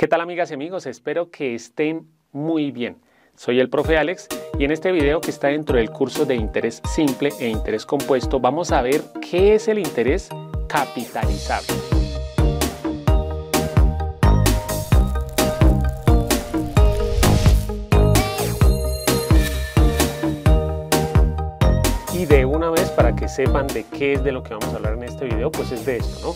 ¿Qué tal amigas y amigos? Espero que estén muy bien. Soy el profe Alex y en este video que está dentro del curso de interés simple e interés compuesto vamos a ver qué es el interés capitalizable. Y de una vez para que sepan de qué es de lo que vamos a hablar en este video, pues es de esto, ¿no?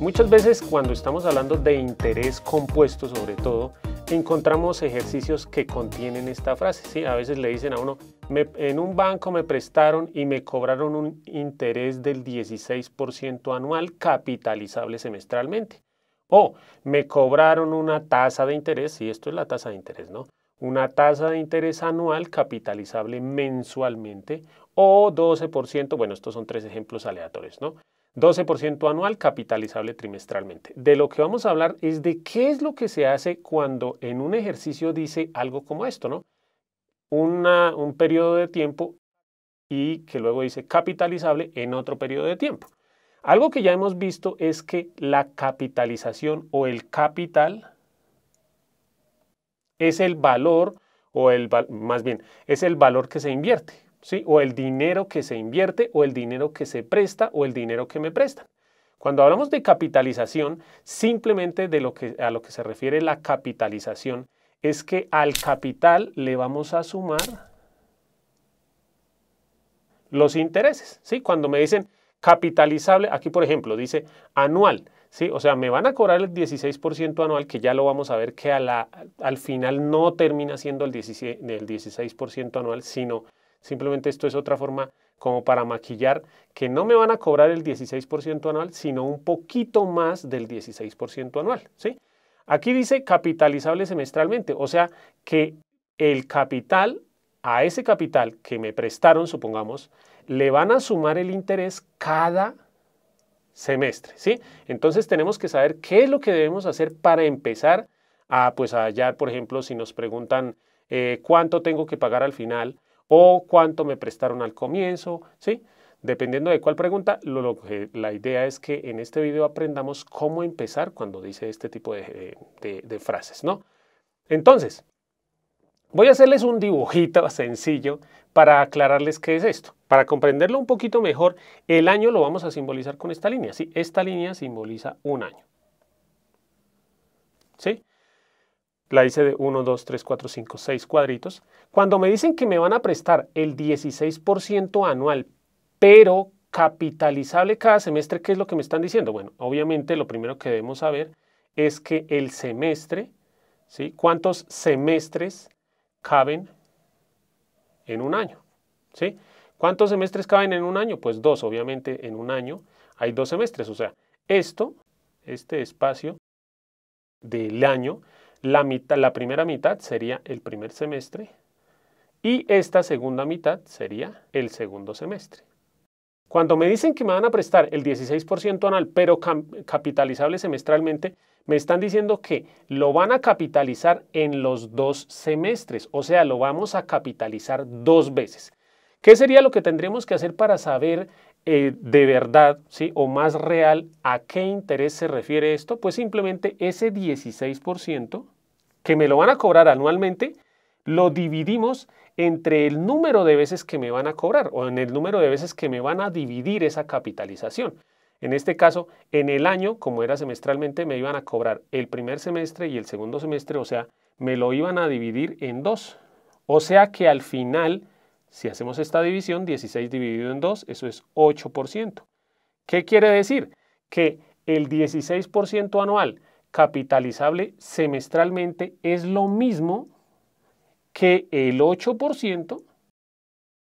Muchas veces cuando estamos hablando de interés compuesto sobre todo, encontramos ejercicios que contienen esta frase. ¿sí? A veces le dicen a uno, en un banco me prestaron y me cobraron un interés del 16% anual capitalizable semestralmente. O me cobraron una tasa de interés, y esto es la tasa de interés, ¿no? Una tasa de interés anual capitalizable mensualmente o 12%, bueno, estos son tres ejemplos aleatorios, ¿no? 12% anual capitalizable trimestralmente. De lo que vamos a hablar es de qué es lo que se hace cuando en un ejercicio dice algo como esto, ¿no? un periodo de tiempo y que luego dice capitalizable en otro periodo de tiempo. Algo que ya hemos visto es que la capitalización o el capital es el valor o el más bien es el valor que se invierte o el dinero que se invierte, o el dinero que se presta, o el dinero que me prestan. Cuando hablamos de capitalización, simplemente de lo que, a lo que se refiere la capitalización es que al capital le vamos a sumar los intereses. ¿sí? Cuando me dicen capitalizable, aquí por ejemplo dice anual, ¿sí? o sea, me van a cobrar el 16% anual, que ya lo vamos a ver que al final no termina siendo el 16%, el 16 anual, sino Simplemente esto es otra forma como para maquillar que no me van a cobrar el 16% anual, sino un poquito más del 16% anual. ¿sí? Aquí dice capitalizable semestralmente, o sea que el capital, a ese capital que me prestaron, supongamos, le van a sumar el interés cada semestre, ¿sí? Entonces tenemos que saber qué es lo que debemos hacer para empezar a, pues, a hallar, por ejemplo, si nos preguntan eh, cuánto tengo que pagar al final, o cuánto me prestaron al comienzo, ¿sí? Dependiendo de cuál pregunta, la idea es que en este video aprendamos cómo empezar cuando dice este tipo de, de frases, ¿no? Entonces, voy a hacerles un dibujito sencillo para aclararles qué es esto. Para comprenderlo un poquito mejor, el año lo vamos a simbolizar con esta línea, ¿sí? Esta línea simboliza un año, ¿sí? la hice de 1, 2, 3, 4, 5, 6 cuadritos. Cuando me dicen que me van a prestar el 16% anual, pero capitalizable cada semestre, ¿qué es lo que me están diciendo? Bueno, obviamente lo primero que debemos saber es que el semestre, ¿sí? ¿Cuántos semestres caben en un año? ¿Sí? ¿Cuántos semestres caben en un año? Pues dos, obviamente en un año hay dos semestres, o sea, esto, este espacio del año, la, primera mitad sería el primer semestre y esta segunda mitad sería el segundo semestre. Cuando me dicen que me van a prestar el 16% anual, pero capitalizable semestralmente, me están diciendo que lo van a capitalizar en los dos semestres, o sea, lo vamos a capitalizar dos veces. ¿Qué sería lo que tendríamos que hacer para saber eh, de verdad ¿sí? o más real a qué interés se refiere esto, pues simplemente ese 16% que me lo van a cobrar anualmente, lo dividimos entre el número de veces que me van a cobrar o en el número de veces que me van a dividir esa capitalización. En este caso, en el año, como era semestralmente, me iban a cobrar el primer semestre y el segundo semestre, o sea, me lo iban a dividir en dos. O sea que al final si hacemos esta división, 16 dividido en 2, eso es 8%. ¿Qué quiere decir? Que el 16% anual capitalizable semestralmente es lo mismo que el 8%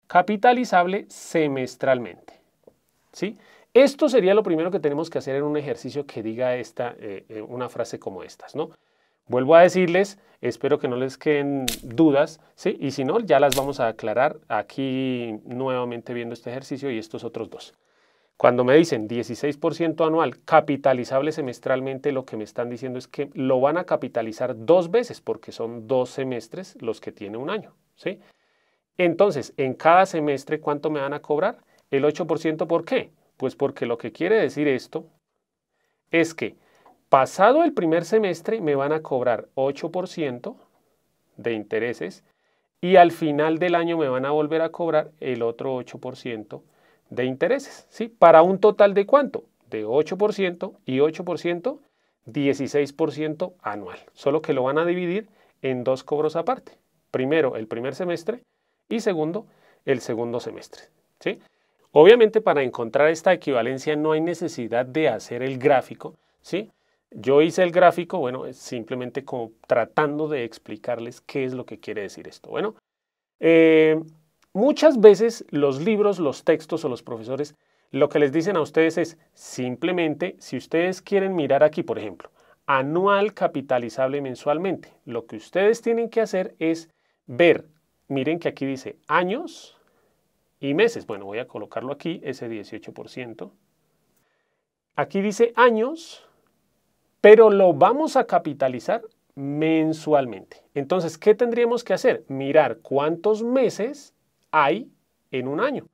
capitalizable semestralmente. ¿Sí? Esto sería lo primero que tenemos que hacer en un ejercicio que diga esta, eh, eh, una frase como estas, ¿no? Vuelvo a decirles, espero que no les queden dudas, ¿sí? y si no, ya las vamos a aclarar aquí nuevamente viendo este ejercicio y estos otros dos. Cuando me dicen 16% anual capitalizable semestralmente, lo que me están diciendo es que lo van a capitalizar dos veces porque son dos semestres los que tiene un año. ¿sí? Entonces, en cada semestre, ¿cuánto me van a cobrar? El 8%, ¿por qué? Pues porque lo que quiere decir esto es que Pasado el primer semestre me van a cobrar 8% de intereses y al final del año me van a volver a cobrar el otro 8% de intereses, ¿sí? Para un total de cuánto? De 8% y 8%, 16% anual, solo que lo van a dividir en dos cobros aparte. Primero el primer semestre y segundo el segundo semestre, ¿sí? Obviamente para encontrar esta equivalencia no hay necesidad de hacer el gráfico, ¿sí? Yo hice el gráfico, bueno, simplemente como tratando de explicarles qué es lo que quiere decir esto. Bueno, eh, muchas veces los libros, los textos o los profesores lo que les dicen a ustedes es simplemente, si ustedes quieren mirar aquí, por ejemplo, anual capitalizable mensualmente, lo que ustedes tienen que hacer es ver, miren que aquí dice años y meses. Bueno, voy a colocarlo aquí, ese 18%. Aquí dice años pero lo vamos a capitalizar mensualmente. Entonces, ¿qué tendríamos que hacer? Mirar cuántos meses hay en un año.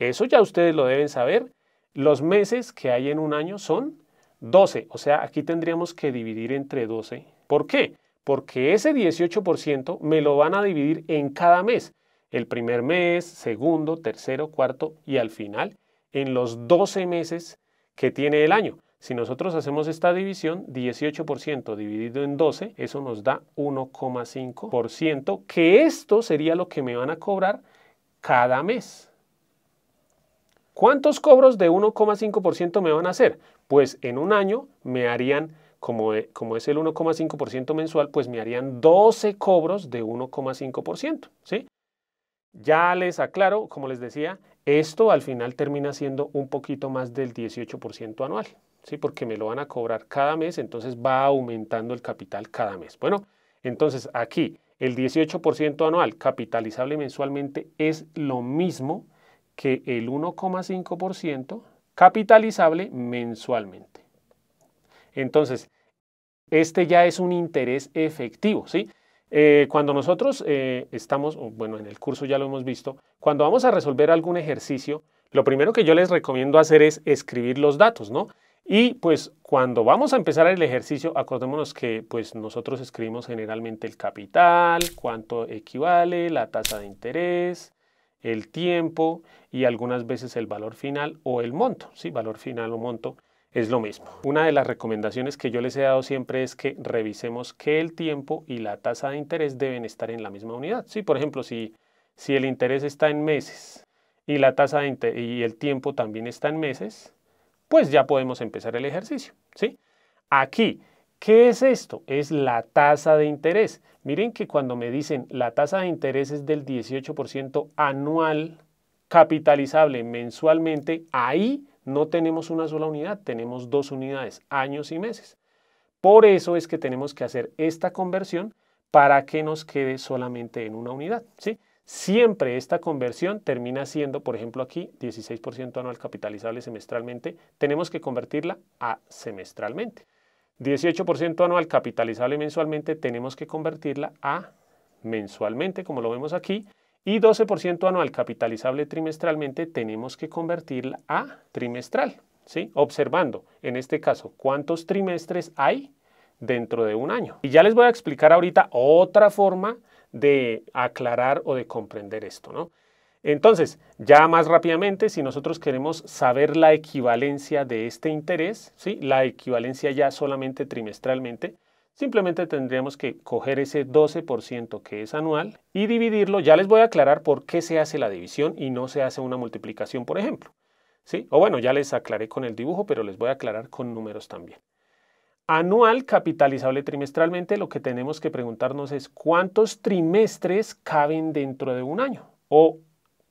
Eso ya ustedes lo deben saber. Los meses que hay en un año son 12, o sea, aquí tendríamos que dividir entre 12. ¿Por qué? Porque ese 18% me lo van a dividir en cada mes. El primer mes, segundo, tercero, cuarto y al final en los 12 meses que tiene el año. Si nosotros hacemos esta división, 18% dividido en 12, eso nos da 1,5%, que esto sería lo que me van a cobrar cada mes. ¿Cuántos cobros de 1,5% me van a hacer? Pues en un año me harían, como, como es el 1,5% mensual, pues me harían 12 cobros de 1,5%. ¿sí? Ya les aclaro, como les decía, esto al final termina siendo un poquito más del 18% anual, ¿sí? porque me lo van a cobrar cada mes, entonces va aumentando el capital cada mes. Bueno, entonces aquí el 18% anual capitalizable mensualmente es lo mismo que el 1,5% capitalizable mensualmente. Entonces, este ya es un interés efectivo, ¿sí? Eh, cuando nosotros eh, estamos, bueno, en el curso ya lo hemos visto, cuando vamos a resolver algún ejercicio, lo primero que yo les recomiendo hacer es escribir los datos, ¿no? Y pues cuando vamos a empezar el ejercicio, acordémonos que pues nosotros escribimos generalmente el capital, cuánto equivale, la tasa de interés, el tiempo y algunas veces el valor final o el monto, ¿sí? Valor final o monto es lo mismo. Una de las recomendaciones que yo les he dado siempre es que revisemos que el tiempo y la tasa de interés deben estar en la misma unidad. Sí, por ejemplo, si, si el interés está en meses y la tasa y el tiempo también está en meses, pues ya podemos empezar el ejercicio, ¿sí? Aquí, ¿qué es esto? Es la tasa de interés. Miren que cuando me dicen la tasa de interés es del 18% anual capitalizable mensualmente, ahí no tenemos una sola unidad, tenemos dos unidades, años y meses. Por eso es que tenemos que hacer esta conversión para que nos quede solamente en una unidad. ¿sí? Siempre esta conversión termina siendo, por ejemplo, aquí 16% anual capitalizable semestralmente. Tenemos que convertirla a semestralmente. 18% anual capitalizable mensualmente, tenemos que convertirla a mensualmente, como lo vemos aquí y 12% anual capitalizable trimestralmente tenemos que convertirla a trimestral, ¿sí? Observando, en este caso, cuántos trimestres hay dentro de un año. Y ya les voy a explicar ahorita otra forma de aclarar o de comprender esto, ¿no? Entonces, ya más rápidamente, si nosotros queremos saber la equivalencia de este interés, ¿sí? la equivalencia ya solamente trimestralmente, Simplemente tendríamos que coger ese 12% que es anual y dividirlo. Ya les voy a aclarar por qué se hace la división y no se hace una multiplicación, por ejemplo. ¿Sí? O bueno, ya les aclaré con el dibujo, pero les voy a aclarar con números también. Anual capitalizable trimestralmente, lo que tenemos que preguntarnos es cuántos trimestres caben dentro de un año o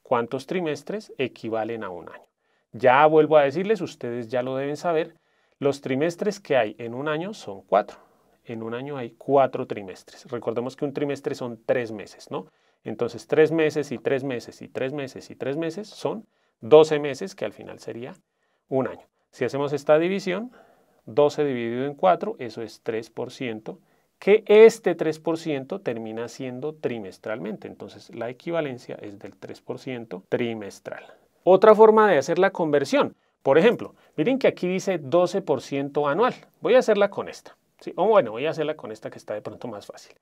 cuántos trimestres equivalen a un año. Ya vuelvo a decirles, ustedes ya lo deben saber, los trimestres que hay en un año son cuatro en un año hay cuatro trimestres. Recordemos que un trimestre son tres meses, ¿no? Entonces, tres meses y tres meses y tres meses y tres meses son 12 meses, que al final sería un año. Si hacemos esta división, 12 dividido en 4, eso es 3%, que este 3% termina siendo trimestralmente. Entonces, la equivalencia es del 3% trimestral. Otra forma de hacer la conversión. Por ejemplo, miren que aquí dice 12% anual. Voy a hacerla con esta bueno, voy a hacerla con esta que está de pronto más fácil.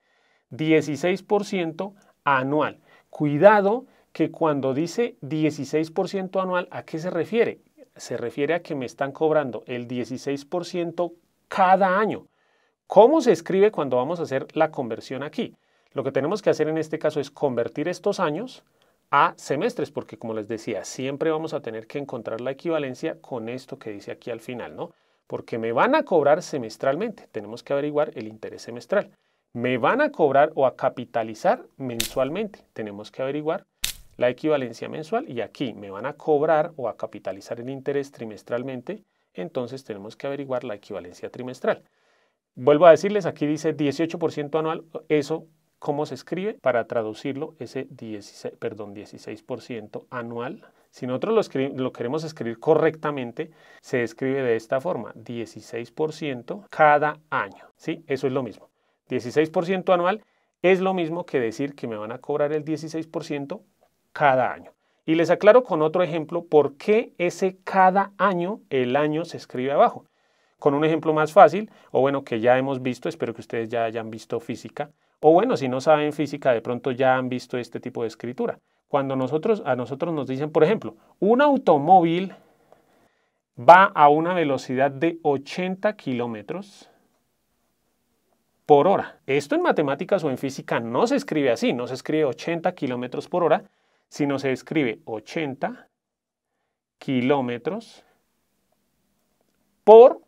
16% anual. Cuidado que cuando dice 16% anual, ¿a qué se refiere? Se refiere a que me están cobrando el 16% cada año. ¿Cómo se escribe cuando vamos a hacer la conversión aquí? Lo que tenemos que hacer en este caso es convertir estos años a semestres, porque como les decía, siempre vamos a tener que encontrar la equivalencia con esto que dice aquí al final, ¿no? porque me van a cobrar semestralmente. Tenemos que averiguar el interés semestral. Me van a cobrar o a capitalizar mensualmente. Tenemos que averiguar la equivalencia mensual y aquí me van a cobrar o a capitalizar el interés trimestralmente. Entonces tenemos que averiguar la equivalencia trimestral. Vuelvo a decirles, aquí dice 18% anual. Eso, ¿cómo se escribe? Para traducirlo, ese 16, perdón, 16% anual si nosotros lo, queremos escribir correctamente, se escribe de esta forma, 16% cada año. ¿sí? Eso es lo mismo. 16% anual es lo mismo que decir que me van a cobrar el 16% cada año. Y les aclaro con otro ejemplo por qué ese cada año, el año se escribe abajo. Con un ejemplo más fácil, o bueno, que ya hemos visto, espero que ustedes ya hayan visto física, o bueno, si no saben física, de pronto ya han visto este tipo de escritura cuando nosotros, a nosotros nos dicen, por ejemplo, un automóvil va a una velocidad de 80 kilómetros por hora. Esto en matemáticas o en física no se escribe así, no se escribe 80 kilómetros por hora, sino se escribe 80 kilómetros por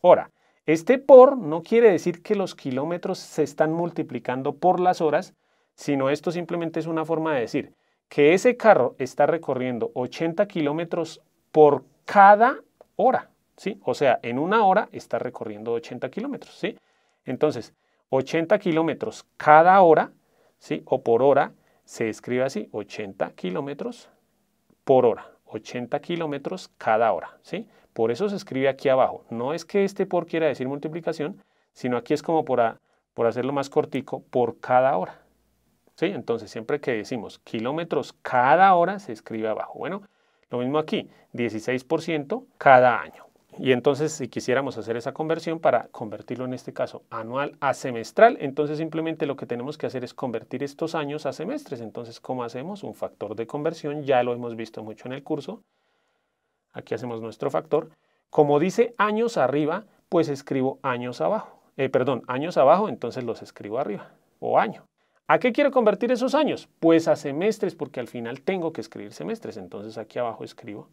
hora. Este por no quiere decir que los kilómetros se están multiplicando por las horas, sino esto simplemente es una forma de decir, que ese carro está recorriendo 80 kilómetros por cada hora, ¿sí? O sea, en una hora está recorriendo 80 kilómetros, ¿sí? Entonces, 80 kilómetros cada hora, ¿sí? O por hora, se escribe así, 80 kilómetros por hora, 80 kilómetros cada hora, ¿sí? Por eso se escribe aquí abajo. No es que este por quiera decir multiplicación, sino aquí es como por, por hacerlo más cortico, por cada hora, entonces, siempre que decimos kilómetros cada hora, se escribe abajo. Bueno, lo mismo aquí, 16% cada año. Y entonces, si quisiéramos hacer esa conversión para convertirlo en este caso anual a semestral, entonces simplemente lo que tenemos que hacer es convertir estos años a semestres. Entonces, ¿cómo hacemos? Un factor de conversión, ya lo hemos visto mucho en el curso. Aquí hacemos nuestro factor. Como dice años arriba, pues escribo años abajo. Eh, perdón, años abajo, entonces los escribo arriba, o año. ¿A qué quiero convertir esos años? Pues a semestres, porque al final tengo que escribir semestres. Entonces aquí abajo escribo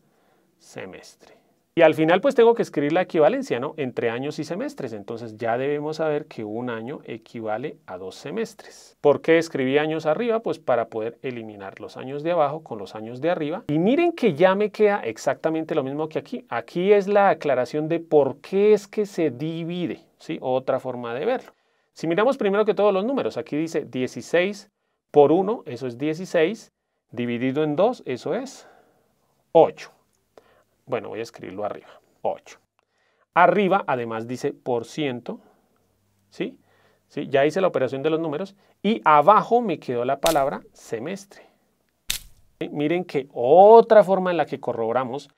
semestre. Y al final pues tengo que escribir la equivalencia, ¿no? Entre años y semestres. Entonces ya debemos saber que un año equivale a dos semestres. ¿Por qué escribí años arriba? Pues para poder eliminar los años de abajo con los años de arriba. Y miren que ya me queda exactamente lo mismo que aquí. Aquí es la aclaración de por qué es que se divide, ¿sí? Otra forma de verlo. Si miramos primero que todos los números, aquí dice 16 por 1, eso es 16, dividido en 2, eso es 8. Bueno, voy a escribirlo arriba, 8. Arriba, además, dice por ciento, ¿sí? Ya hice la operación de los números y abajo me quedó la palabra semestre. Miren que otra forma en la que corroboramos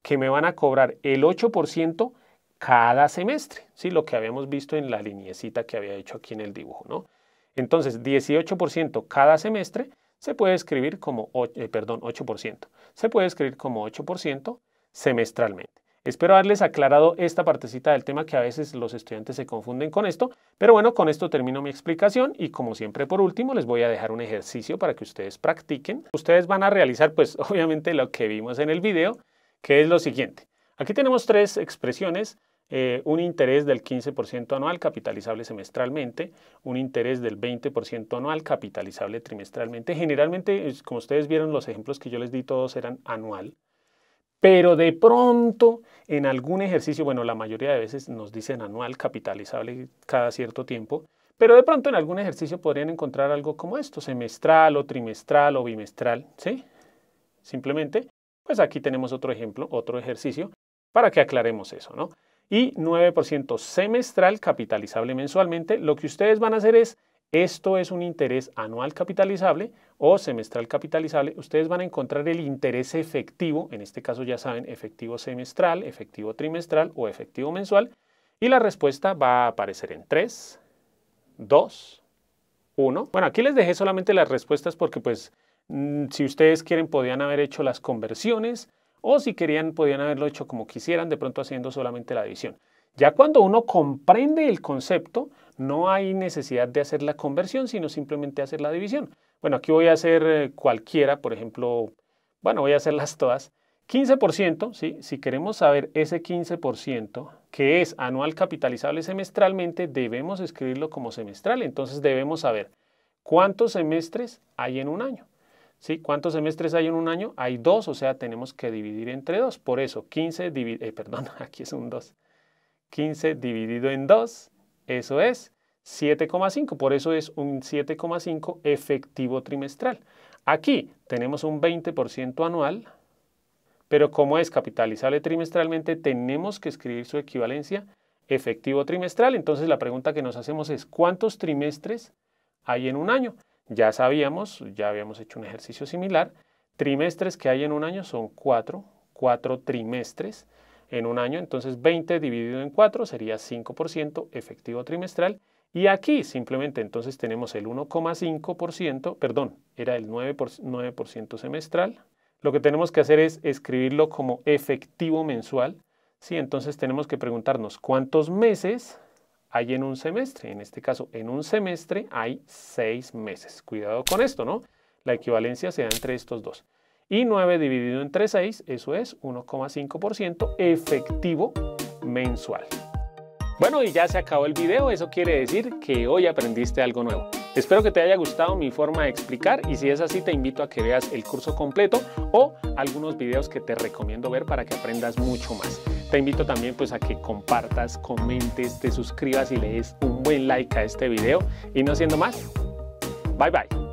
que me van a cobrar el 8% cada semestre, ¿sí? lo que habíamos visto en la liniecita que había hecho aquí en el dibujo. ¿no? Entonces, 18% cada semestre se puede escribir como, eh, perdón, 8%. Se puede escribir como 8% semestralmente. Espero haberles aclarado esta partecita del tema que a veces los estudiantes se confunden con esto, pero bueno, con esto termino mi explicación y como siempre por último les voy a dejar un ejercicio para que ustedes practiquen. Ustedes van a realizar pues obviamente lo que vimos en el video, que es lo siguiente. Aquí tenemos tres expresiones. Eh, un interés del 15% anual capitalizable semestralmente, un interés del 20% anual capitalizable trimestralmente. Generalmente, como ustedes vieron, los ejemplos que yo les di todos eran anual. Pero de pronto, en algún ejercicio, bueno, la mayoría de veces nos dicen anual capitalizable cada cierto tiempo, pero de pronto en algún ejercicio podrían encontrar algo como esto, semestral o trimestral o bimestral, ¿sí? Simplemente, pues aquí tenemos otro ejemplo, otro ejercicio, para que aclaremos eso, ¿no? Y 9% semestral capitalizable mensualmente. Lo que ustedes van a hacer es, esto es un interés anual capitalizable o semestral capitalizable. Ustedes van a encontrar el interés efectivo, en este caso ya saben, efectivo semestral, efectivo trimestral o efectivo mensual. Y la respuesta va a aparecer en 3, 2, 1. Bueno, aquí les dejé solamente las respuestas porque pues mm, si ustedes quieren podían haber hecho las conversiones o si querían, podían haberlo hecho como quisieran, de pronto haciendo solamente la división. Ya cuando uno comprende el concepto, no hay necesidad de hacer la conversión, sino simplemente hacer la división. Bueno, aquí voy a hacer eh, cualquiera, por ejemplo, bueno, voy a hacerlas todas. 15%, si queremos saber ese 15%, que es anual capitalizable semestralmente, debemos escribirlo como semestral. Entonces debemos saber cuántos semestres hay en un año. ¿Sí? ¿Cuántos semestres hay en un año? Hay dos, o sea, tenemos que dividir entre dos. Por eso, 15 eh, aquí es un 15 dividido en 2, eso es 7,5. Por eso es un 7,5 efectivo trimestral. Aquí tenemos un 20% anual, pero como es capitalizable trimestralmente, tenemos que escribir su equivalencia efectivo trimestral. Entonces la pregunta que nos hacemos es, ¿cuántos trimestres hay en un año? Ya sabíamos, ya habíamos hecho un ejercicio similar. Trimestres que hay en un año son cuatro, cuatro trimestres en un año. Entonces 20 dividido en 4 sería 5% efectivo trimestral. Y aquí simplemente entonces tenemos el 1,5%, perdón, era el 9%, semestral. Lo que tenemos que hacer es escribirlo como efectivo mensual. Sí, entonces tenemos que preguntarnos cuántos meses hay en un semestre. En este caso, en un semestre hay seis meses. Cuidado con esto, ¿no? La equivalencia se da entre estos dos. Y 9 dividido entre 6, eso es 1,5% efectivo mensual. Bueno, y ya se acabó el video, eso quiere decir que hoy aprendiste algo nuevo. Espero que te haya gustado mi forma de explicar y si es así te invito a que veas el curso completo o algunos videos que te recomiendo ver para que aprendas mucho más. Te invito también pues a que compartas, comentes, te suscribas y le des un buen like a este video. Y no siendo más, bye bye.